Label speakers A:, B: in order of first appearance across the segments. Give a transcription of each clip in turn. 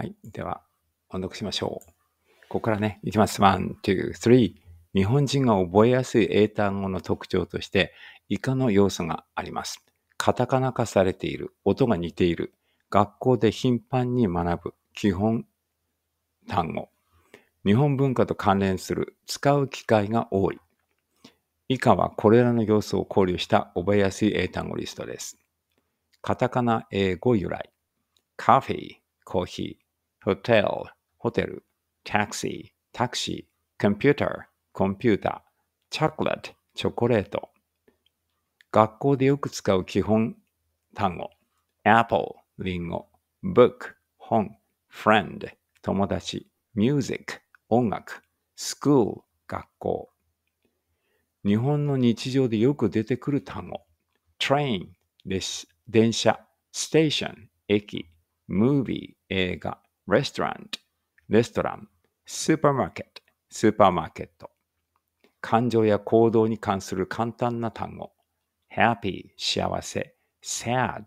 A: はい。では、音読しましょう。ここからね、いきます。1、2、3。日本人が覚えやすい英単語の特徴として、以下の要素があります。カタカナ化されている。音が似ている。学校で頻繁に学ぶ。基本単語。日本文化と関連する。使う機会が多い。以下はこれらの要素を考慮した覚えやすい英単語リストです。カタカナ英語由来。カフェ、コーヒー。hotel ホテル taxi タクシー computer コンピュータ chocolate チョコレート学校でよく使う基本単語 apple リンゴ book 本 friend 友達 music 音楽 school 学校日本の日常でよく出てくる単語 train 列電車 station 駅 movie 映画 restaurant、レストラン、スーパーマーケット、スーパーマーケット。感情や行動に関する簡単な単語。happy、幸せ、sad、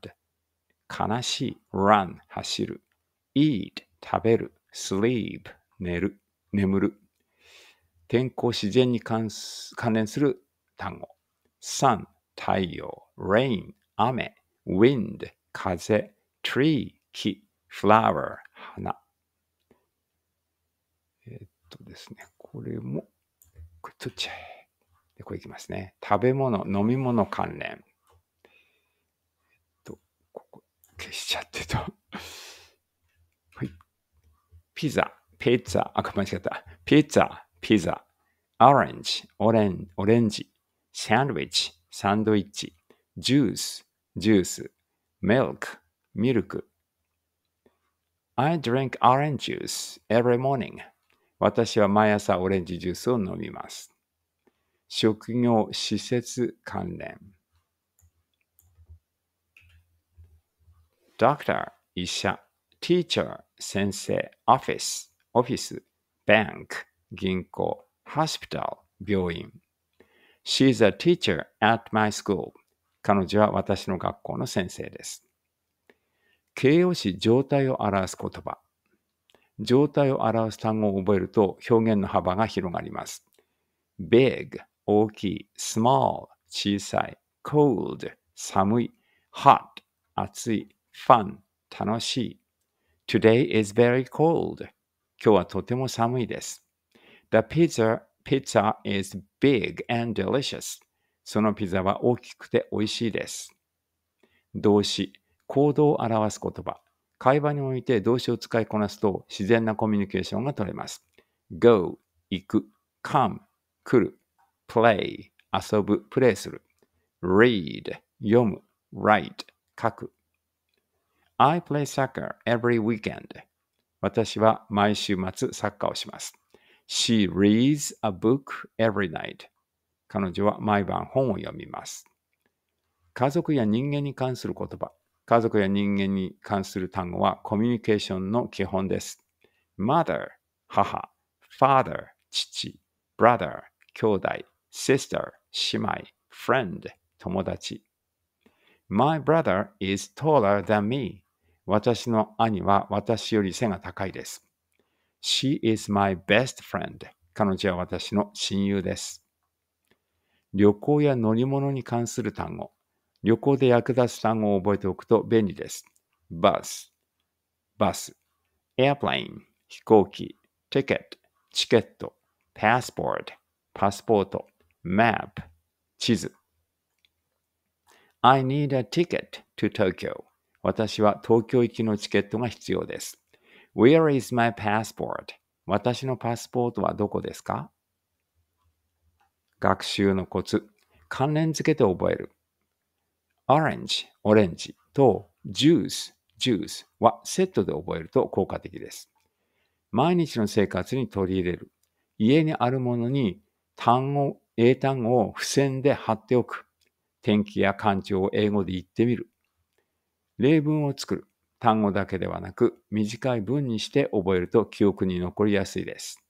A: 悲しい、run、走る、eat、食べる、sleep、寝る、眠る。天候、自然に関連する単語。sun、太陽、rain、雨、wind、風、tree、木、flower、花。えー、っとですね、これも、くっつっちゃえ。で、これいきますね。食べ物、飲み物関連。えっと、ここ、消しちゃってと。はい。ピザ、ピッツァ、あ、間違った。ピザ、ピザ。オレンジ、オレンオレンジ。サンドイッチ、サンドイッチ。ジュース、ジュース。ミルク、ミルク。I drink orange juice every morning. 私は毎朝オレンジジュースを飲みます。職業施設関連。doctor 医者 teacher 先生 office オフィス bank 銀行 hospital 病院 She's a teacher at my school 彼女は私の学校の先生です形容詞状態を表す言葉。状態を表す単語を覚えると表現の幅が広がります。big 大きい small 小さい cold 寒い hot 暑い fun 楽しい today is very cold 今日はとても寒いです。The pizza, pizza is big and delicious そのピザは大きくて美味しいです。動詞行動を表す言葉、会話において動詞を使いこなすと自然なコミュニケーションが取れます。go 行く come 来る play 遊ぶプレイする read 読む write 書く I play soccer every weekend 私は毎週末サッカーをします She reads a book every night 彼女は毎晩本を読みます家族や人間に関する言葉家族や人間に関する単語はコミュニケーションの基本です。mother、母、father、父、brother、兄弟、sister、姉妹、friend、友達。My brother is taller than me. 私の兄は私より背が高いです。She is my best friend. 彼女は私の親友です。旅行や乗り物に関する単語。旅行で役立つ単語を覚えておくと便利です。バス、バス、エアプレイン、飛行機、c ケット、チケット、パスポート、パスポート、マップ、地図。I need a ticket to Tokyo. 私は東京行きのチケットが必要です。Where is my passport? 私のパスポートはどこですか学習のコツ。関連付けて覚える。オレンジ、オレンジとジュース、ジュースはセットで覚えると効果的です。毎日の生活に取り入れる。家にあるものに単語、英単語を付箋で貼っておく。天気や感情を英語で言ってみる。例文を作る。単語だけではなく、短い文にして覚えると記憶に残りやすいです。